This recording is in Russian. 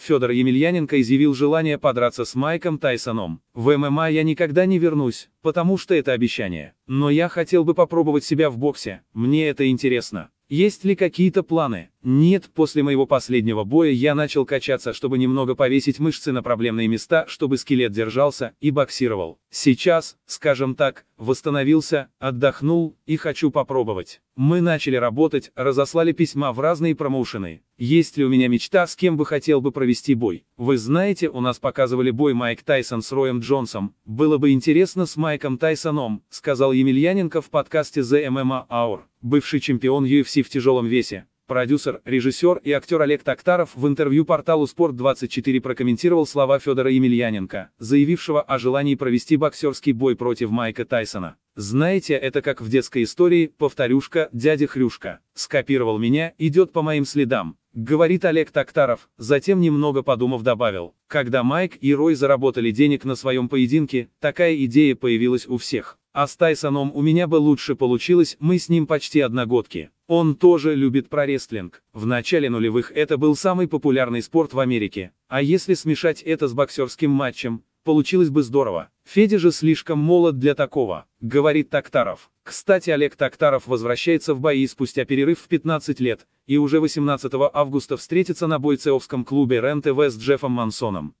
Федор Емельяненко изъявил желание подраться с Майком Тайсоном. В ММА я никогда не вернусь, потому что это обещание. Но я хотел бы попробовать себя в боксе, мне это интересно. Есть ли какие-то планы? Нет, после моего последнего боя я начал качаться, чтобы немного повесить мышцы на проблемные места, чтобы скелет держался и боксировал. Сейчас, скажем так, восстановился, отдохнул и хочу попробовать. Мы начали работать, разослали письма в разные промоушены, есть ли у меня мечта, с кем бы хотел бы провести бой? Вы знаете, у нас показывали бой Майк Тайсон с Роем Джонсом. Было бы интересно с Майком Тайсоном, сказал Емельяненко в подкасте The MMA Hour, бывший чемпион UFC в тяжелом весе. Продюсер, режиссер и актер Олег Токтаров в интервью порталу sport 24 прокомментировал слова Федора Емельяненко, заявившего о желании провести боксерский бой против Майка Тайсона. Знаете, это как в детской истории, повторюшка, дядя Хрюшка, скопировал меня, идет по моим следам, говорит Олег Токтаров, затем немного подумав добавил, когда Майк и Рой заработали денег на своем поединке, такая идея появилась у всех. А с Тайсоном у меня бы лучше получилось, мы с ним почти одногодки. Он тоже любит прорестлинг. В начале нулевых это был самый популярный спорт в Америке. А если смешать это с боксерским матчем, Получилось бы здорово. Федя же слишком молод для такого, говорит Токтаров. Кстати, Олег Токтаров возвращается в бои спустя перерыв в 15 лет, и уже 18 августа встретится на бойцеовском клубе РЕН-ТВ с Джеффом Мансоном.